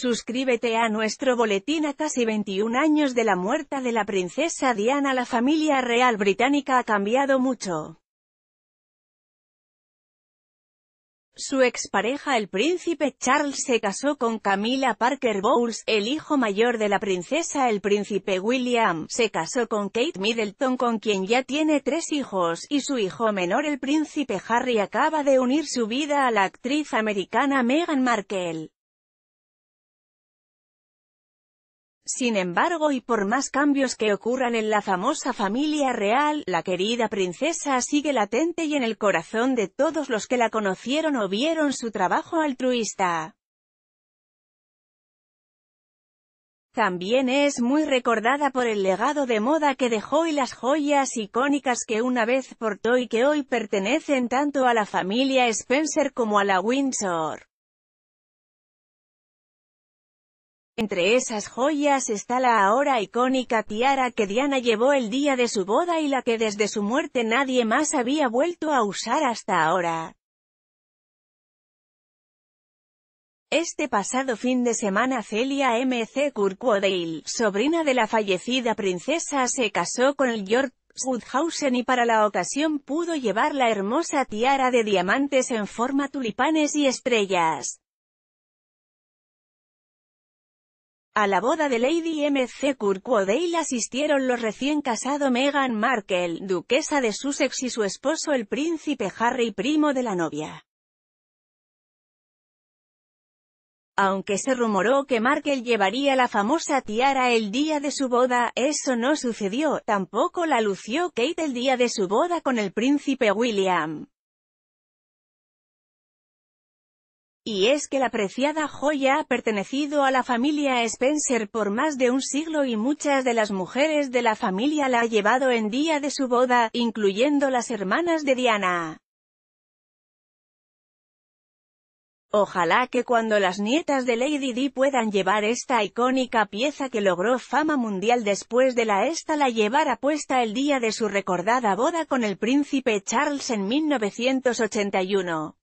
Suscríbete a nuestro boletín a casi 21 años de la muerte de la princesa Diana. La familia real británica ha cambiado mucho. Su expareja el príncipe Charles se casó con Camila Parker Bowles, el hijo mayor de la princesa el príncipe William, se casó con Kate Middleton con quien ya tiene tres hijos, y su hijo menor el príncipe Harry acaba de unir su vida a la actriz americana Meghan Markle. Sin embargo y por más cambios que ocurran en la famosa familia real, la querida princesa sigue latente y en el corazón de todos los que la conocieron o vieron su trabajo altruista. También es muy recordada por el legado de moda que dejó y las joyas icónicas que una vez portó y que hoy pertenecen tanto a la familia Spencer como a la Windsor. Entre esas joyas está la ahora icónica tiara que Diana llevó el día de su boda y la que desde su muerte nadie más había vuelto a usar hasta ahora. Este pasado fin de semana Celia M.C. Kirkwoodale, sobrina de la fallecida princesa se casó con el York Woodhausen y para la ocasión pudo llevar la hermosa tiara de diamantes en forma tulipanes y estrellas. A la boda de Lady M.C. Kirkwoodale asistieron los recién casado Meghan Markle, duquesa de Sussex y su esposo el príncipe Harry primo de la novia. Aunque se rumoró que Markle llevaría la famosa tiara el día de su boda, eso no sucedió, tampoco la lució Kate el día de su boda con el príncipe William. Y es que la preciada joya ha pertenecido a la familia Spencer por más de un siglo y muchas de las mujeres de la familia la ha llevado en día de su boda, incluyendo las hermanas de Diana. Ojalá que cuando las nietas de Lady Di puedan llevar esta icónica pieza que logró fama mundial después de la esta la llevara puesta el día de su recordada boda con el príncipe Charles en 1981.